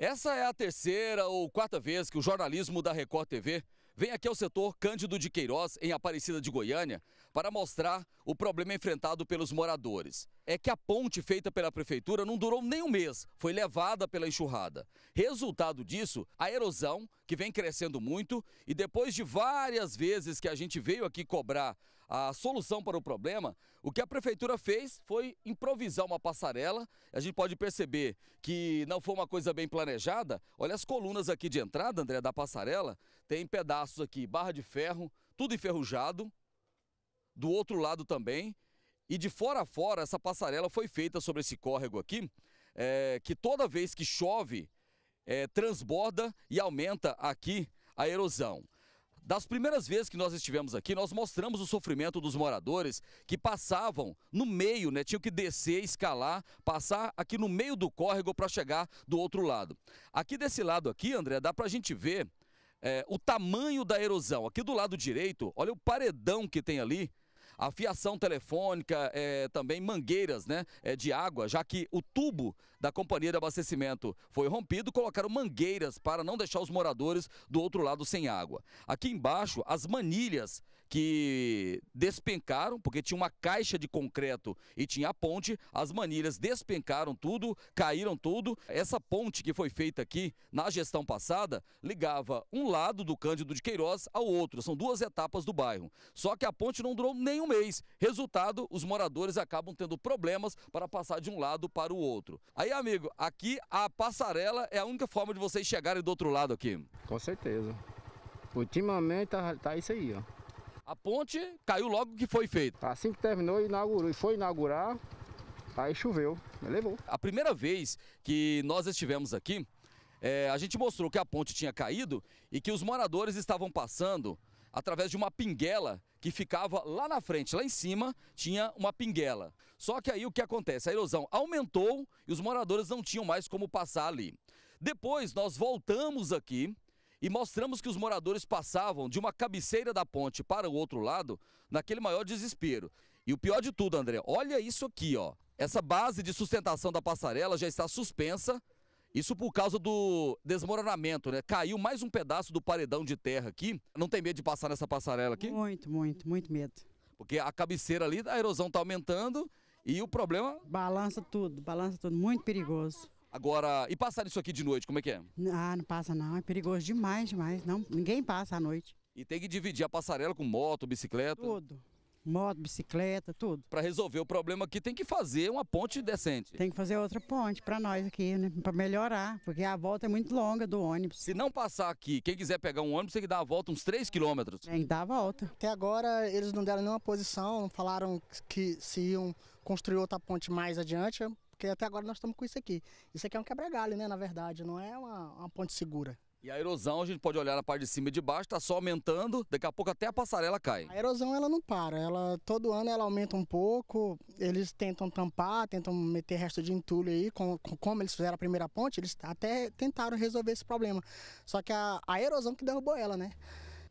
Essa é a terceira ou quarta vez que o jornalismo da Record TV vem aqui ao setor Cândido de Queiroz, em Aparecida de Goiânia, para mostrar o problema enfrentado pelos moradores. É que a ponte feita pela prefeitura não durou nem um mês, foi levada pela enxurrada. Resultado disso, a erosão, que vem crescendo muito, e depois de várias vezes que a gente veio aqui cobrar a solução para o problema, o que a prefeitura fez foi improvisar uma passarela. A gente pode perceber que não foi uma coisa bem planejada. Olha as colunas aqui de entrada, André, da passarela. Tem pedaços aqui, barra de ferro, tudo enferrujado do outro lado também. E de fora a fora, essa passarela foi feita sobre esse córrego aqui, é, que toda vez que chove, é, transborda e aumenta aqui a erosão. Das primeiras vezes que nós estivemos aqui, nós mostramos o sofrimento dos moradores que passavam no meio, né? Tinham que descer, escalar, passar aqui no meio do córrego para chegar do outro lado. Aqui desse lado aqui, André, dá para a gente ver é, o tamanho da erosão. Aqui do lado direito, olha o paredão que tem ali a fiação telefônica, é, também mangueiras né, é, de água, já que o tubo da companhia de abastecimento foi rompido, colocaram mangueiras para não deixar os moradores do outro lado sem água. Aqui embaixo, as manilhas que despencaram, porque tinha uma caixa de concreto e tinha a ponte, as manilhas despencaram tudo, caíram tudo. Essa ponte que foi feita aqui na gestão passada ligava um lado do Cândido de Queiroz ao outro, são duas etapas do bairro. Só que a ponte não durou nem um mês. Resultado, os moradores acabam tendo problemas para passar de um lado para o outro. Aí, amigo, aqui a passarela é a única forma de vocês chegarem do outro lado aqui. Com certeza. Ultimamente tá, tá isso aí, ó. A ponte caiu logo que foi feita. Assim que terminou, inaugurou, foi inaugurar, aí choveu, levou. A primeira vez que nós estivemos aqui, é, a gente mostrou que a ponte tinha caído e que os moradores estavam passando através de uma pinguela que ficava lá na frente, lá em cima, tinha uma pinguela. Só que aí o que acontece? A erosão aumentou e os moradores não tinham mais como passar ali. Depois nós voltamos aqui e mostramos que os moradores passavam de uma cabeceira da ponte para o outro lado naquele maior desespero. E o pior de tudo, André, olha isso aqui, ó. Essa base de sustentação da passarela já está suspensa. Isso por causa do desmoronamento, né? Caiu mais um pedaço do paredão de terra aqui. Não tem medo de passar nessa passarela aqui? Muito, muito, muito medo. Porque a cabeceira ali, a erosão está aumentando e o problema. Balança tudo, balança tudo. Muito perigoso. Agora, e passar isso aqui de noite, como é que é? Ah, não passa não, é perigoso demais, demais. Não, ninguém passa à noite. E tem que dividir a passarela com moto, bicicleta? Tudo. Moto, bicicleta, tudo. Para resolver o problema aqui tem que fazer uma ponte decente. Tem que fazer outra ponte para nós aqui, né? Para melhorar, porque a volta é muito longa do ônibus. Se não passar aqui, quem quiser pegar um ônibus tem que dar a volta uns 3 quilômetros. Tem que dar a volta. Até agora eles não deram nenhuma posição, falaram que se iam construir outra ponte mais adiante. Porque até agora nós estamos com isso aqui. Isso aqui é um quebra-galho, né? Na verdade, não é uma, uma ponte segura. E a erosão, a gente pode olhar na parte de cima e de baixo, está só aumentando, daqui a pouco até a passarela cai. A erosão ela não para, ela todo ano ela aumenta um pouco, eles tentam tampar, tentam meter resto de entulho aí, com, com, como eles fizeram a primeira ponte, eles até tentaram resolver esse problema. Só que a, a erosão que derrubou ela, né?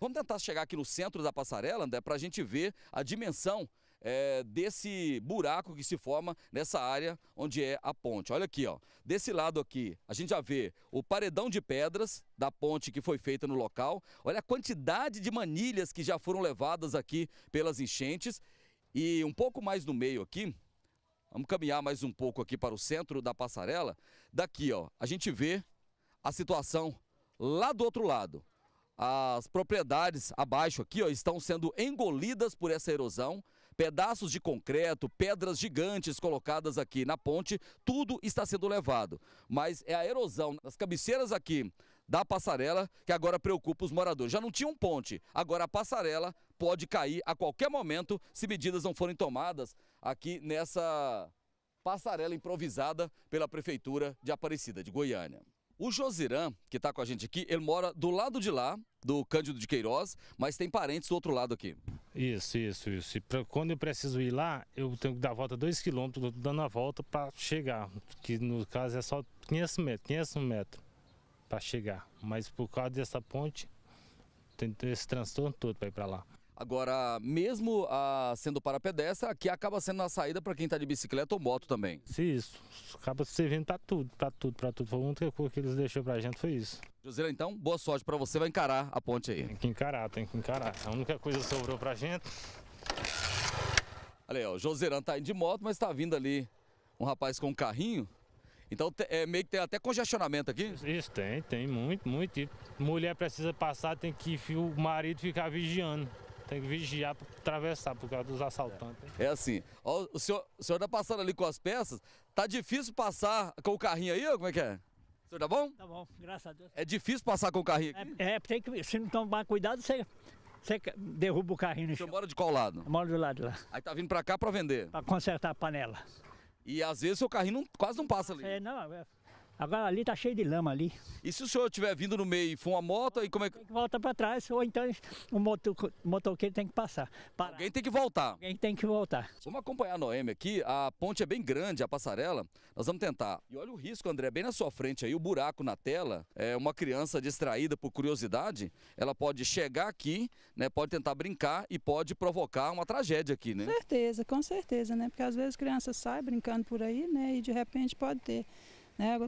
Vamos tentar chegar aqui no centro da passarela, André, para a gente ver a dimensão é, desse buraco que se forma nessa área onde é a ponte. Olha aqui, ó. desse lado aqui, a gente já vê o paredão de pedras da ponte que foi feita no local. Olha a quantidade de manilhas que já foram levadas aqui pelas enchentes. E um pouco mais no meio aqui, vamos caminhar mais um pouco aqui para o centro da passarela. Daqui, ó, a gente vê a situação lá do outro lado. As propriedades abaixo aqui ó, estão sendo engolidas por essa erosão Pedaços de concreto, pedras gigantes colocadas aqui na ponte, tudo está sendo levado. Mas é a erosão das cabeceiras aqui da passarela que agora preocupa os moradores. Já não tinha um ponte, agora a passarela pode cair a qualquer momento se medidas não forem tomadas aqui nessa passarela improvisada pela Prefeitura de Aparecida de Goiânia. O Josiran, que está com a gente aqui, ele mora do lado de lá, do Cândido de Queiroz, mas tem parentes do outro lado aqui. Isso, isso, isso. pra, quando eu preciso ir lá, eu tenho que dar a volta 2 km, dando a volta para chegar, que no caso é só 500 metros, 500 metros para chegar. Mas por causa dessa ponte, tem esse transtorno todo para ir para lá. Agora, mesmo a, ah, sendo para pedestre, aqui acaba sendo a saída para quem está de bicicleta ou moto também. Sim, isso. Acaba servindo para tudo, para tudo, para tudo. Foi a única coisa que eles deixaram para a gente foi isso. José, então, boa sorte para você. Vai encarar a ponte aí. Tem que encarar, tem que encarar. A única coisa que sobrou para a gente. Olha aí, o Joserã tá indo de moto, mas está vindo ali um rapaz com um carrinho. Então é meio que tem até congestionamento aqui? Isso, tem, tem muito, muito. mulher precisa passar, tem que o marido ficar vigiando. Tem que vigiar para atravessar por causa dos assaltantes. É assim. Ó, o senhor, o senhor tá passando ali com as peças. Tá difícil passar com o carrinho aí? Como é que é? O senhor tá bom? Tá bom, graças a Deus. É difícil passar com o carrinho aqui? É, é tem que, se não tomar cuidado, você, você derruba o carrinho no o chão. O senhor mora de qual lado? Eu moro do lado lá. Aí tá vindo para cá para vender? Para consertar a panela. E às vezes seu carrinho não, quase não passa ali. É, não, é... Agora ali tá cheio de lama ali. E se o senhor estiver vindo no meio e for uma moto, aí como é que. Tem que voltar para trás, ou então o, motoqueiro tem que passar. Parar. Alguém tem que voltar. Alguém tem que voltar. Vamos acompanhar a Noemi aqui. A ponte é bem grande, a passarela. Nós vamos tentar. E olha o risco, André, bem na sua frente aí, o buraco na tela. É uma criança distraída por curiosidade, ela pode chegar aqui, né? Pode tentar brincar e pode provocar uma tragédia aqui, né? Com certeza, com certeza, né? Porque às vezes criança sai brincando por aí, né? E de repente pode ter né,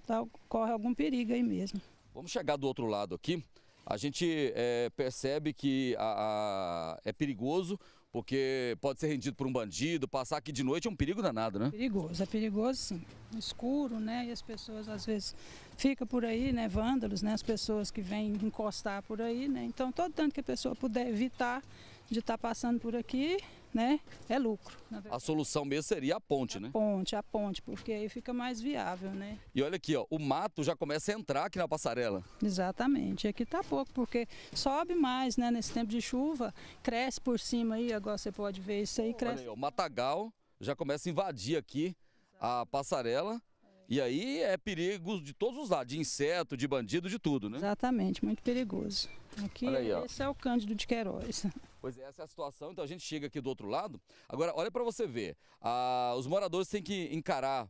corre algum perigo aí mesmo. Vamos chegar do outro lado aqui. A gente é, percebe que a, a, é perigoso, porque pode ser rendido por um bandido, passar aqui de noite é um perigo danado, né? Perigoso, é perigoso sim. Escuro, né? E as pessoas às vezes ficam por aí, né? Vândalos, né? As pessoas que vêm encostar por aí, né? Então, todo tanto que a pessoa puder evitar de estar tá passando por aqui, né, é lucro. A solução mesmo seria a ponte, a né? Ponte, a ponte, porque aí fica mais viável, né? E olha aqui, ó, o mato já começa a entrar aqui na passarela. Exatamente, aqui tá pouco, porque sobe mais, né, nesse tempo de chuva, cresce por cima aí, agora você pode ver isso aí, cresce. Olha aí, o matagal já começa a invadir aqui a passarela. E aí é perigo de todos os lados, de inseto, de bandido, de tudo, né? Exatamente, muito perigoso. Aqui, aí, esse é o Cândido de Queiroz. Pois é, essa é a situação, então a gente chega aqui do outro lado. Agora, olha para você ver, ah, os moradores têm que encarar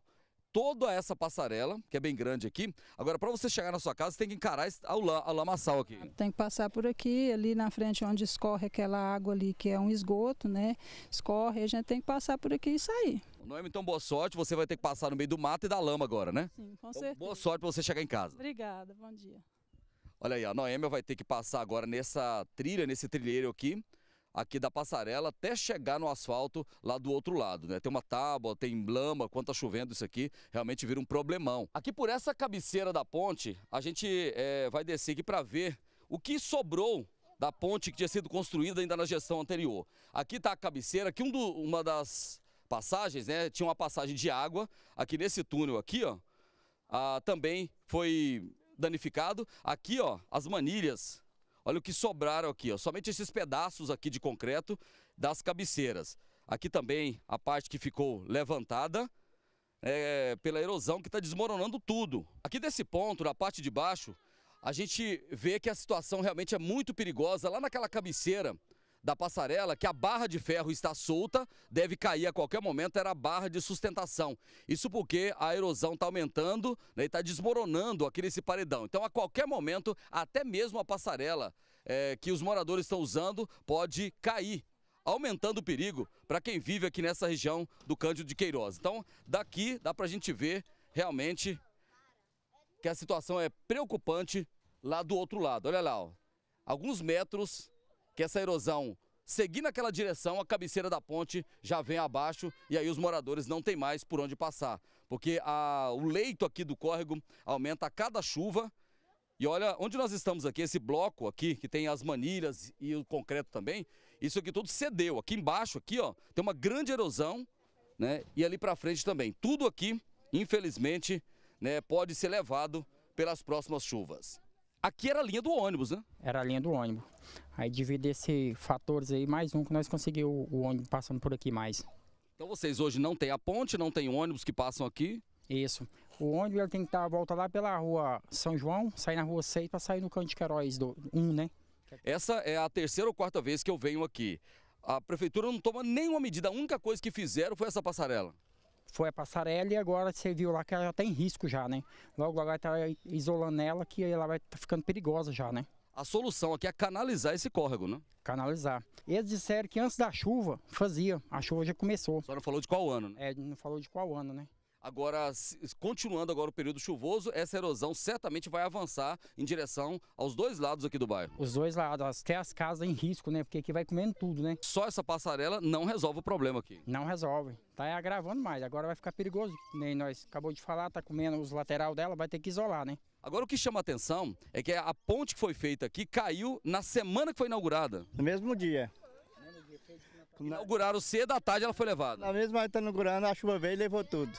toda essa passarela, que é bem grande aqui. Agora, para você chegar na sua casa, você tem que encarar a lamaçal aqui. Tem que passar por aqui, ali na frente onde escorre aquela água ali, que é um esgoto, né? Escorre, a gente tem que passar por aqui e sair. Noemi, é então boa sorte. Você vai ter que passar no meio do mato e da lama agora, né? Sim, com então, certeza. Boa sorte para você chegar em casa. Obrigada, bom dia. Olha aí, a Noemi vai ter que passar agora nessa trilha, nesse trilheiro aqui, aqui da passarela até chegar no asfalto lá do outro lado, né? Tem uma tábua, tem lama, quando tá chovendo isso aqui, realmente vira um problemão. Aqui por essa cabeceira da ponte, a gente é, vai descer aqui para ver o que sobrou da ponte que tinha sido construída ainda na gestão anterior. Aqui está a cabeceira, que um do, uma das passagens, né? Tinha uma passagem de água aqui nesse túnel aqui, ó. Ah, também foi danificado. Aqui, ó, as manilhas Olha o que sobraram aqui, ó. somente esses pedaços aqui de concreto das cabeceiras. Aqui também a parte que ficou levantada é, pela erosão que está desmoronando tudo. Aqui desse ponto, na parte de baixo, a gente vê que a situação realmente é muito perigosa. Lá naquela cabeceira, da passarela que a barra de ferro está solta, deve cair a qualquer momento, era a barra de sustentação. Isso porque a erosão está aumentando né, e está desmoronando aqui nesse paredão. Então, a qualquer momento, até mesmo a passarela é, que os moradores estão usando pode cair aumentando o perigo para quem vive aqui nessa região do Cândido de Queiroz. Então, daqui dá para a gente ver realmente que a situação é preocupante lá do outro lado. Olha lá, ó. alguns metros que essa erosão seguir naquela direção, a cabeceira da ponte já vem abaixo e aí os moradores não têm mais por onde passar, porque a, o leito aqui do córrego aumenta a cada chuva. E olha, onde nós estamos aqui, esse bloco aqui, que tem as manilhas e o concreto também, isso aqui tudo cedeu. Aqui embaixo, aqui, ó, tem uma grande erosão, né? E ali para frente também. Tudo aqui, infelizmente, né, pode ser levado pelas próximas chuvas. Aqui era a linha do ônibus, né? Era a linha do ônibus. Aí a esses fatores aí, mais um que nós conseguimos o ônibus passando por aqui mais. Então vocês hoje não tem a ponte, não tem ônibus que passam aqui? Isso. O ônibus ele tem que estar a volta lá pela rua São João, sair na rua 6 para sair no Canto de Queiroz 1, né? Essa é a terceira ou quarta vez que eu venho aqui. A prefeitura não toma nenhuma medida, a única coisa que fizeram foi essa passarela foi a passarela e agora você viu lá que ela já tem tá risco já, né? Logo ela vai estar isolando ela que ela vai estar tá ficando perigosa já, né? A solução aqui é canalizar esse córrego, né? Canalizar. Eles disseram que antes da chuva fazia, a chuva já começou. A senhora falou de qual ano, né? É, não falou de qual ano, né? Agora, continuando agora o período chuvoso, essa erosão certamente vai avançar em direção aos dois lados aqui do bairro. Os dois lados, até as casas em risco, né? Porque aqui vai comendo tudo, né? Só essa passarela não resolve o problema aqui. Não resolve. Tá agravando mais, agora vai ficar perigoso. Nem nós acabou de falar, tá comendo os lateral dela, vai ter que isolar, né? Agora o que chama atenção é que a ponte que foi feita aqui caiu na semana que foi inaugurada. No mesmo dia. Inauguraram cedo, à tarde ela foi levada. Na mesma hora que tá inaugurando, a chuva veio e levou tudo.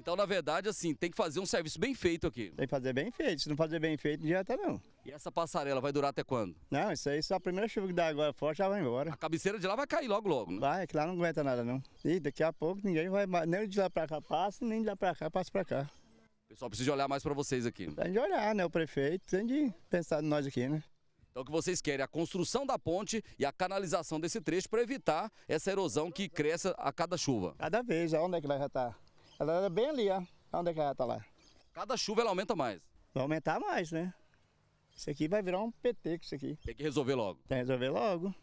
Então, na verdade, assim, tem que fazer um serviço bem feito aqui. Tem que fazer bem feito. Se não fazer bem feito, não adianta não. E essa passarela vai durar até quando? Não, isso aí só a primeira chuva que dá agora forte já vai embora. A cabeceira de lá vai cair logo logo, né? Vai, que lá não aguenta nada não. E daqui a pouco ninguém vai nem de lá pra cá passa, nem de lá pra cá passa pra cá. O pessoal precisa olhar mais pra vocês aqui. Tem de olhar, né? O prefeito tem de pensar em nós aqui, né? Então o que vocês querem é a construção da ponte e a canalização desse trecho para evitar essa erosão que cresce a cada chuva. Cada vez, onde é que vai já tá ela era bem ali, ó. Onde é que ela tá lá? Cada chuva ela aumenta mais. Vai aumentar mais, né? Isso aqui vai virar um PT com isso aqui. Tem que resolver logo. Tem que resolver logo.